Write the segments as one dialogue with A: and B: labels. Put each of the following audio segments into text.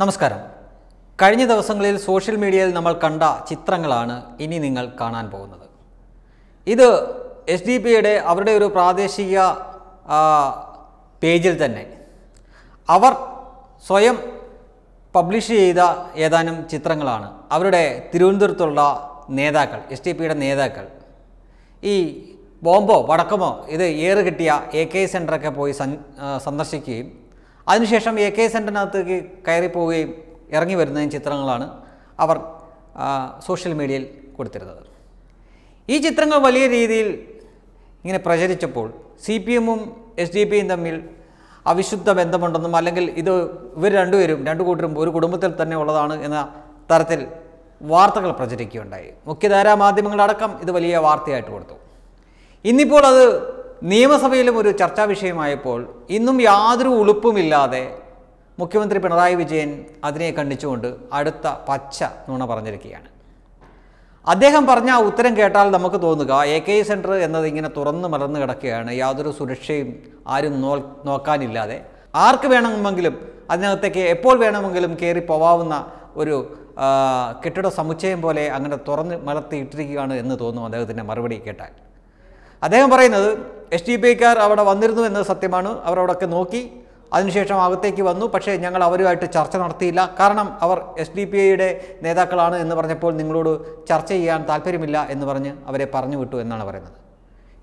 A: നമസ്കാരം കഴിഞ്ഞ ദിവസങ്ങളിൽ സോഷ്യൽ മീഡിയയിൽ നമ്മൾ കണ്ട ചിത്രങ്ങളാണ് ഇനി നിങ്ങൾ കാണാൻ പോകുന്നത് ഇത് എസ് ഡി പിയുടെ അവരുടെ ഒരു പ്രാദേശിക പേജിൽ തന്നെ അവർ സ്വയം പബ്ലിഷ് ചെയ്ത ഏതാനും ചിത്രങ്ങളാണ് അവരുടെ തിരുവനന്തപുരത്തുള്ള നേതാക്കൾ എസ് ഡി പിയുടെ നേതാക്കൾ ഈ ബോംബോ വടക്കമോ ഇത് ഏറ് കിട്ടിയ എ കെ സെൻ്ററൊക്കെ പോയി സന്ദർശിക്കുകയും അതിനുശേഷം എ കെ സെൻറ്ററിനകത്തേക്ക് കയറി പോവുകയും ഇറങ്ങി വരുന്നതും ചിത്രങ്ങളാണ് അവർ സോഷ്യൽ മീഡിയയിൽ കൊടുത്തിരുന്നത് ഈ ചിത്രങ്ങൾ വലിയ രീതിയിൽ ഇങ്ങനെ പ്രചരിച്ചപ്പോൾ സി പി എമ്മും എസ് ഡി പിയും തമ്മിൽ അവിശുദ്ധ ബന്ധമുണ്ടെന്നും അല്ലെങ്കിൽ ഇത് ഇവർ രണ്ടുപേരും രണ്ടു കൂട്ടരും ഒരു കുടുംബത്തിൽ തന്നെ ഉള്ളതാണ് എന്ന തരത്തിൽ വാർത്തകൾ പ്രചരിക്കുകയുണ്ടായി മുഖ്യധാരാ മാധ്യമങ്ങളടക്കം ഇത് വലിയ വാർത്തയായിട്ട് കൊടുത്തു ഇന്നിപ്പോൾ അത് നിയമസഭയിലും ഒരു ചർച്ചാ വിഷയമായപ്പോൾ ഇന്നും യാതൊരു ഉളുപ്പുമില്ലാതെ മുഖ്യമന്ത്രി പിണറായി വിജയൻ അതിനെ കണ്ടിച്ചുകൊണ്ട് അടുത്ത പച്ച നുണ പറഞ്ഞിരിക്കുകയാണ് അദ്ദേഹം പറഞ്ഞ ആ ഉത്തരം കേട്ടാൽ നമുക്ക് തോന്നുക എ കെ സെൻറ്റർ എന്നത് ഇങ്ങനെ തുറന്നു മലർന്നു കിടക്കുകയാണ് യാതൊരു സുരക്ഷയും ആരും നോ നോക്കാനില്ലാതെ ആർക്ക് വേണമെങ്കിലും അതിനകത്തേക്ക് എപ്പോൾ വേണമെങ്കിലും കയറി പോവാവുന്ന ഒരു കെട്ടിട സമുച്ചയം പോലെ അങ്ങനെ തുറന്ന് മലർത്തിയിട്ടിരിക്കുകയാണ് എന്ന് തോന്നും അദ്ദേഹത്തിൻ്റെ മറുപടി കേട്ടാൽ അദ്ദേഹം പറയുന്നത് എസ് ഡി പി ഐക്കാർ അവിടെ വന്നിരുന്നു എന്നത് സത്യമാണ് അവർ അവിടെയൊക്കെ നോക്കി അതിനുശേഷം അകത്തേക്ക് വന്നു പക്ഷേ ഞങ്ങൾ അവരുമായിട്ട് ചർച്ച നടത്തിയില്ല കാരണം അവർ എസ് ഡി പി ഐയുടെ നേതാക്കളാണ് എന്ന് പറഞ്ഞപ്പോൾ നിങ്ങളോട് ചർച്ച ചെയ്യാൻ താല്പര്യമില്ല എന്ന് പറഞ്ഞ് അവരെ പറഞ്ഞു വിട്ടു എന്നാണ് പറയുന്നത്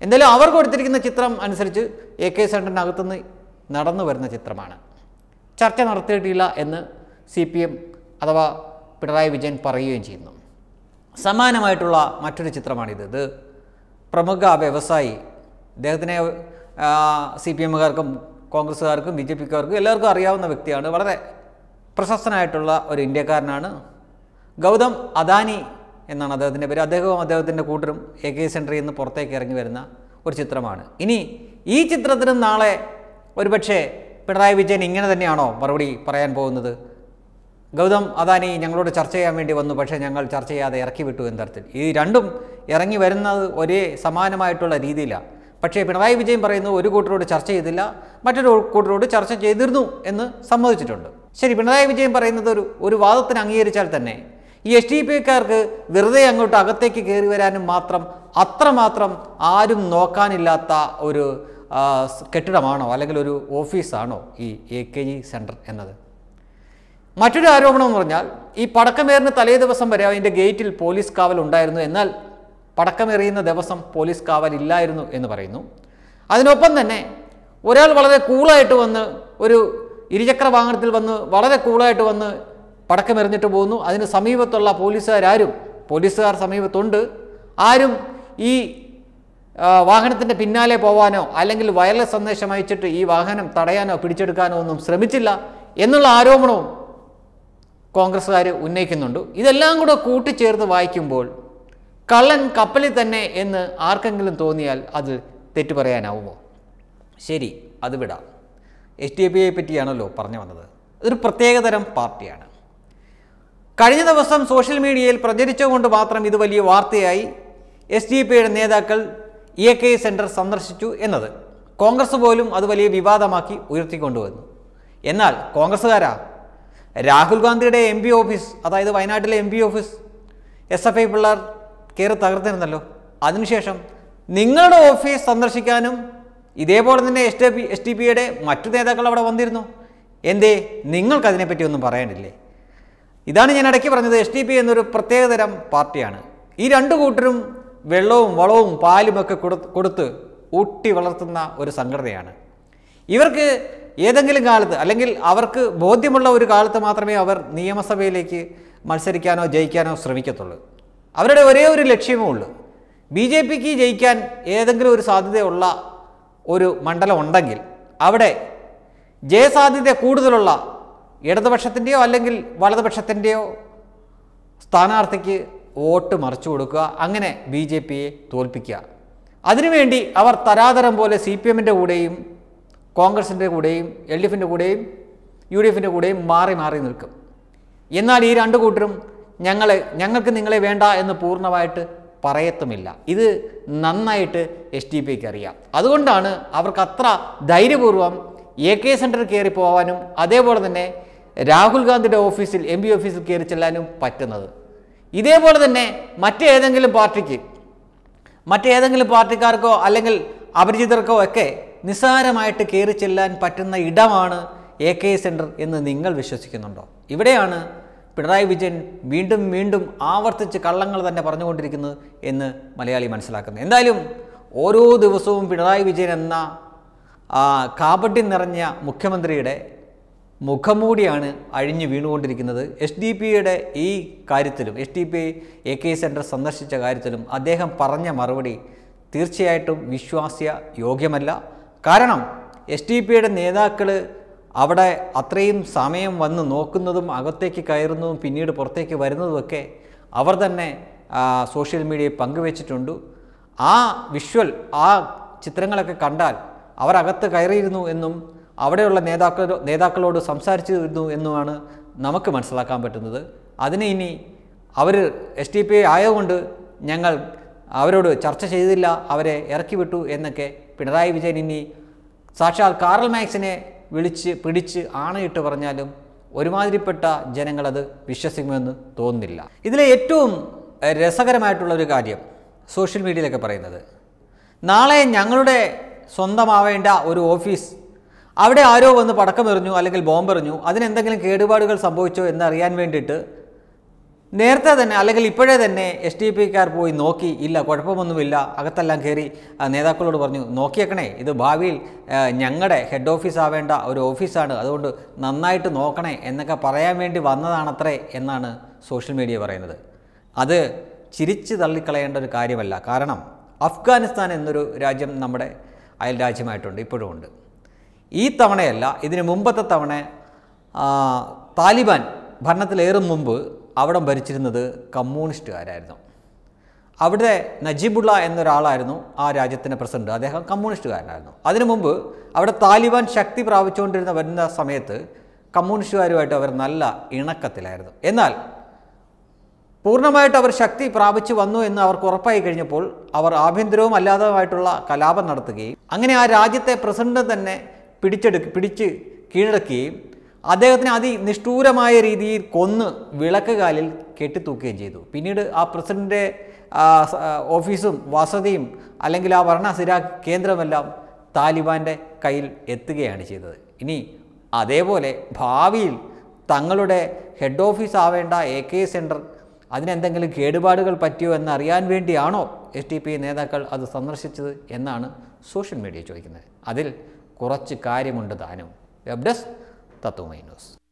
A: എന്തായാലും അവർ കൊടുത്തിരിക്കുന്ന ചിത്രം അനുസരിച്ച് എ കെ സെൻറ്ററിനകത്തുനിന്ന് നടന്നു വരുന്ന ചിത്രമാണ് ചർച്ച നടത്തിയിട്ടില്ല എന്ന് സി പി എം അഥവാ പിണറായി വിജയൻ പറയുകയും ചെയ്യുന്നു സമാനമായിട്ടുള്ള മറ്റൊരു ചിത്രമാണിത് ഇത് പ്രമുഖ വ്യവസായി അദ്ദേഹത്തിനെ സി പി എമ്മുകാർക്കും കോൺഗ്രസ്സുകാർക്കും ബി ജെ പിക്കാർക്കും എല്ലാവർക്കും അറിയാവുന്ന വ്യക്തിയാണ് വളരെ പ്രശസ്തനായിട്ടുള്ള ഒരു ഇന്ത്യക്കാരനാണ് ഗൗതം അദാനി എന്നാണ് അദ്ദേഹത്തിൻ്റെ പേര് അദ്ദേഹവും അദ്ദേഹത്തിൻ്റെ കൂട്ടരും എ കെ സെൻട്രിയിൽ നിന്ന് പുറത്തേക്ക് ഇറങ്ങി വരുന്ന ഒരു ചിത്രമാണ് ഇനി ഈ ചിത്രത്തിനും നാളെ ഒരുപക്ഷെ പിണറായി വിജയൻ ഇങ്ങനെ തന്നെയാണോ മറുപടി പറയാൻ പോകുന്നത് ഗൗതം അദാനി ഞങ്ങളോട് ചർച്ച ചെയ്യാൻ വേണ്ടി വന്നു പക്ഷേ ഞങ്ങൾ ചർച്ച ചെയ്യാതെ ഇറക്കി വിട്ടു എന്ന തരത്തിൽ ഈ രണ്ടും ഇറങ്ങി വരുന്നത് ഒരേ സമാനമായിട്ടുള്ള രീതിയിലാണ് പക്ഷേ പിണറായി വിജയൻ പറയുന്നു ഒരു കൂട്ടരോട് ചർച്ച ചെയ്തില്ല മറ്റൊരു കൂട്ടരോട് ചർച്ച ചെയ്തിരുന്നു എന്ന് സമ്മതിച്ചിട്ടുണ്ട് ശരി പിണറായി വിജയൻ പറയുന്നത് ഒരു ഒരു വാദത്തിന് അംഗീകരിച്ചാൽ തന്നെ ഈ എസ് ഡി പി കാർക്ക് വെറുതെ അങ്ങോട്ട് അകത്തേക്ക് കയറി വരാനും മാത്രം അത്രമാത്രം ആരും നോക്കാനില്ലാത്ത ഒരു കെട്ടിടമാണോ അല്ലെങ്കിൽ ഒരു ഓഫീസാണോ ഈ എ കെ ജി സെൻറ്റർ എന്നത് മറ്റൊരു ആരോപണം എന്ന് പറഞ്ഞാൽ ഈ പടക്കമേറിന് തലേ ദിവസം വരെ അതിൻ്റെ ഗേറ്റിൽ പോലീസ് കാവൽ ഉണ്ടായിരുന്നു എന്നാൽ പടക്കമേറിയുന്ന ദിവസം പോലീസ് കാവൽ ഇല്ലായിരുന്നു എന്ന് പറയുന്നു അതിനൊപ്പം തന്നെ ഒരാൾ വളരെ കൂളായിട്ട് വന്ന് ഒരു ഇരുചക്ര വാഹനത്തിൽ വന്ന് വളരെ കൂളായിട്ട് വന്ന് പടക്കമെറിഞ്ഞിട്ട് പോകുന്നു അതിന് സമീപത്തുള്ള പോലീസുകാരും പോലീസുകാർ സമീപത്തുണ്ട് ആരും ഈ വാഹനത്തിൻ്റെ പിന്നാലെ പോവാനോ അല്ലെങ്കിൽ വയർലെസ് സന്ദേശം അയച്ചിട്ട് ഈ വാഹനം തടയാനോ പിടിച്ചെടുക്കാനോ ഒന്നും ശ്രമിച്ചില്ല എന്നുള്ള ആരോപണവും കോൺഗ്രസ്സുകാർ ഉന്നയിക്കുന്നുണ്ട് ഇതെല്ലാം കൂടെ കൂട്ടിച്ചേർത്ത് വായിക്കുമ്പോൾ കള്ളൻ കപ്പലിൽ തന്നെ എന്ന് ആർക്കെങ്കിലും തോന്നിയാൽ അത് തെറ്റു പറയാനാവുമോ ശരി അത് വിടാം എസ് ഡി എ പിയെ പറ്റിയാണല്ലോ പറഞ്ഞു വന്നത് ഇതൊരു പ്രത്യേകതരം പാർട്ടിയാണ് കഴിഞ്ഞ ദിവസം സോഷ്യൽ മീഡിയയിൽ പ്രചരിച്ചുകൊണ്ട് മാത്രം ഇത് വലിയ വാർത്തയായി എസ് ഡി പിയുടെ നേതാക്കൾ ഇ കെ സെൻറ്റർ സന്ദർശിച്ചു എന്നത് കോൺഗ്രസ് പോലും അത് വലിയ വിവാദമാക്കി ഉയർത്തിക്കൊണ്ടുവന്നു എന്നാൽ കോൺഗ്രസ്സുകാരാ രാഹുൽ ഗാന്ധിയുടെ എം പി ഓഫീസ് അതായത് വയനാട്ടിലെ M P office S F I പിള്ളേർ കയറി തകർത്തിരുന്നല്ലോ അതിനുശേഷം നിങ്ങളുടെ ഓഫീസ് സന്ദർശിക്കാനും ഇതേപോലെ തന്നെ S T P S T പിയുടെ മറ്റു നേതാക്കൾ അവിടെ വന്നിരുന്നു എന്തേ നിങ്ങൾക്കതിനെപ്പറ്റി ഒന്നും പറയാനില്ലേ ഇതാണ് ഞാൻ ഇടയ്ക്ക് പറഞ്ഞത് എസ് ടി പി എന്നൊരു പ്രത്യേകതരം പാർട്ടിയാണ് ഈ രണ്ട് കൂട്ടരും വെള്ളവും വളവും പാലുമൊക്കെ കൊടുത്ത് ഊട്ടി വളർത്തുന്ന ഒരു സംഘടനയാണ് ഇവർക്ക് ഏതെങ്കിലും കാലത്ത് അല്ലെങ്കിൽ അവർക്ക് ബോധ്യമുള്ള ഒരു കാലത്ത് മാത്രമേ അവർ നിയമസഭയിലേക്ക് മത്സരിക്കാനോ ജയിക്കാനോ ശ്രമിക്കത്തുള്ളൂ അവരുടെ ഒരേ ഒരു ലക്ഷ്യമേ ഉള്ളൂ ബി ജെ പിക്ക് ജയിക്കാൻ ഏതെങ്കിലും ഒരു സാധ്യതയുള്ള ഒരു മണ്ഡലം ഉണ്ടെങ്കിൽ അവിടെ ജയസാധ്യത കൂടുതലുള്ള ഇടതുപക്ഷത്തിൻ്റെയോ അല്ലെങ്കിൽ വലതുപക്ഷത്തിൻ്റെയോ സ്ഥാനാർത്ഥിക്ക് വോട്ട് മറിച്ചു കൊടുക്കുക അങ്ങനെ ബി ജെ പിയെ തോൽപ്പിക്കുക അതിനുവേണ്ടി അവർ തരാതരം പോലെ സി പി എമ്മിൻ്റെ കൂടെയും കോൺഗ്രസിൻ്റെ കൂടെയും എൽ ഡി എഫിൻ്റെ കൂടെയും യു ഡി എഫിൻ്റെ കൂടെയും മാറി മാറി നിൽക്കും എന്നാൽ ഈ രണ്ട് കൂട്ടരും ഞങ്ങളെ ഞങ്ങൾക്ക് നിങ്ങളെ വേണ്ട എന്ന് പൂർണ്ണമായിട്ട് പറയത്തുമില്ല ഇത് നന്നായിട്ട് എസ് ഡി പിക്ക് അറിയാം അതുകൊണ്ടാണ് അവർക്ക് അത്ര ധൈര്യപൂർവ്വം എ കെ സെൻറ്ററിൽ കയറി പോകാനും അതേപോലെ തന്നെ രാഹുൽ ഗാന്ധിയുടെ ഓഫീസിൽ എം പി ഓഫീസിൽ കയറി ചെല്ലാനും പറ്റുന്നത് ഇതേപോലെ തന്നെ മറ്റേതെങ്കിലും പാർട്ടിക്ക് മറ്റേതെങ്കിലും പാർട്ടിക്കാർക്കോ അല്ലെങ്കിൽ അപരിചിതർക്കോ ഒക്കെ നിസ്സാരമായിട്ട് കയറി ചെല്ലാൻ പറ്റുന്ന ഇടമാണ് എ കെ സെൻറ്റർ എന്ന് നിങ്ങൾ വിശ്വസിക്കുന്നുണ്ടോ ഇവിടെയാണ് പിണറായി വിജയൻ വീണ്ടും വീണ്ടും ആവർത്തിച്ച് കള്ളങ്ങൾ തന്നെ പറഞ്ഞുകൊണ്ടിരിക്കുന്നത് എന്ന് മലയാളി മനസ്സിലാക്കുന്നത് എന്തായാലും ഓരോ ദിവസവും പിണറായി വിജയൻ എന്ന കാപട്യം നിറഞ്ഞ മുഖ്യമന്ത്രിയുടെ മുഖംമൂടിയാണ് അഴിഞ്ഞു വീണുകൊണ്ടിരിക്കുന്നത് എസ് ഡി പിയുടെ ഈ കാര്യത്തിലും S D P A K centre സന്ദർശിച്ച കാര്യത്തിലും അദ്ദേഹം പറഞ്ഞ മറുപടി തീർച്ചയായിട്ടും വിശ്വാസ്യ യോഗ്യമല്ല കാരണം എസ് ടി പിയുടെ നേതാക്കൾ അവിടെ അത്രയും സമയം വന്ന് നോക്കുന്നതും അകത്തേക്ക് കയറുന്നതും പിന്നീട് പുറത്തേക്ക് വരുന്നതുമൊക്കെ അവർ തന്നെ സോഷ്യൽ മീഡിയയിൽ പങ്കുവച്ചിട്ടുണ്ട് ആ വിഷ്വൽ ആ ചിത്രങ്ങളൊക്കെ കണ്ടാൽ അവരകത്ത് കയറിയിരുന്നു എന്നും അവിടെയുള്ള നേതാക്കൾ നേതാക്കളോട് സംസാരിച്ചിരുന്നു എന്നുമാണ് നമുക്ക് മനസ്സിലാക്കാൻ പറ്റുന്നത് അതിന് ഇനി അവർ എസ് ടി പി ആയതുകൊണ്ട് ഞങ്ങൾ അവരോട് ചർച്ച ചെയ്തില്ല അവരെ ഇറക്കി വിട്ടു എന്നൊക്കെ പിണറായി വിജയൻ ഇനി സാക്ഷാൽ കാറൽ മാക്സിനെ വിളിച്ച് പിടിച്ച് ആണയിട്ട് പറഞ്ഞാലും ഒരുമാതിരിപ്പെട്ട ജനങ്ങളത് വിശ്വസിക്കുമെന്ന് തോന്നുന്നില്ല ഇതിലെ ഏറ്റവും രസകരമായിട്ടുള്ള ഒരു കാര്യം സോഷ്യൽ മീഡിയയിലൊക്കെ പറയുന്നത് നാളെ ഞങ്ങളുടെ സ്വന്തമാവേണ്ട ഒരു ഓഫീസ് അവിടെ ആരോ വന്ന് പടക്കമെറിഞ്ഞു അല്ലെങ്കിൽ ബോംബെറിഞ്ഞു അതിനെന്തെങ്കിലും കേടുപാടുകൾ സംഭവിച്ചോ എന്നറിയാൻ വേണ്ടിയിട്ട് നേരത്തെ തന്നെ അല്ലെങ്കിൽ ഇപ്പോഴേ തന്നെ എസ് ഡി പിക്കാർ പോയി നോക്കി ഇല്ല കുഴപ്പമൊന്നുമില്ല അകത്തെല്ലാം കയറി നേതാക്കളോട് പറഞ്ഞു നോക്കിയേക്കണേ ഇത് ഭാവിയിൽ ഞങ്ങളുടെ ഹെഡ് ഓഫീസ് ആവേണ്ട ഒരു ഓഫീസാണ് അതുകൊണ്ട് നന്നായിട്ട് നോക്കണേ എന്നൊക്കെ പറയാൻ വേണ്ടി വന്നതാണത്രേ എന്നാണ് സോഷ്യൽ മീഡിയ പറയുന്നത് അത് ചിരിച്ചു തള്ളിക്കളയേണ്ട ഒരു കാര്യമല്ല കാരണം അഫ്ഗാനിസ്ഥാൻ എന്നൊരു രാജ്യം നമ്മുടെ അയൽ രാജ്യമായിട്ടുണ്ട് ഇപ്പോഴും ഉണ്ട് ഈ തവണയല്ല ഇതിന് മുമ്പത്തെ തവണ താലിബാൻ ഭരണത്തിലേറും മുമ്പ് അവിടം ഭരിച്ചിരുന്നത് കമ്മ്യൂണിസ്റ്റുകാരായിരുന്നു അവിടെ നജീബുള്ള എന്നൊരാളായിരുന്നു ആ രാജ്യത്തിൻ്റെ പ്രസിഡന്റ് അദ്ദേഹം കമ്മ്യൂണിസ്റ്റുകാരനായിരുന്നു അതിനു മുമ്പ് അവിടെ താലിബാൻ ശക്തി പ്രാപിച്ചുകൊണ്ടിരുന്ന വരുന്ന സമയത്ത് കമ്മ്യൂണിസ്റ്റുകാരുമായിട്ട് അവർ നല്ല ഇണക്കത്തിലായിരുന്നു എന്നാൽ പൂർണ്ണമായിട്ട് അവർ ശക്തി പ്രാപിച്ചു വന്നു എന്ന് അവർക്ക് ഉറപ്പായി കഴിഞ്ഞപ്പോൾ അവർ ആഭ്യന്തരവും അല്ലാതെയുമായിട്ടുള്ള കലാപം നടത്തുകയും അങ്ങനെ ആ രാജ്യത്തെ പ്രസിഡന്റ് തന്നെ പിടിച്ചെടു പിടിച്ച് കീഴടക്കുകയും അദ്ദേഹത്തിന് നിഷ്ഠൂരമായ രീതിയിൽ കൊന്ന് വിളക്കുകാലിൽ കെട്ടിത്തൂക്കുകയും ചെയ്തു പിന്നീട് ആ പ്രസിഡൻ്റെ ഓഫീസും വസതിയും അല്ലെങ്കിൽ ആ വർണ്ണ കേന്ദ്രമെല്ലാം താലിബാൻ്റെ കയ്യിൽ എത്തുകയാണ് ചെയ്തത് ഇനി അതേപോലെ ഭാവിയിൽ തങ്ങളുടെ ഹെഡ് ഓഫീസ് ആവേണ്ട എ കെ സെൻറ്റർ അതിനെന്തെങ്കിലും കേടുപാടുകൾ പറ്റിയോ എന്നറിയാൻ വേണ്ടിയാണോ എസ് ടി പി നേതാക്കൾ അത് സന്ദർശിച്ചത് എന്നാണ് സോഷ്യൽ മീഡിയ ചോദിക്കുന്നത് അതിൽ കുറച്ച് കാര്യമുണ്ട് താനും വെബ് ഡെസ്ക് だと思います。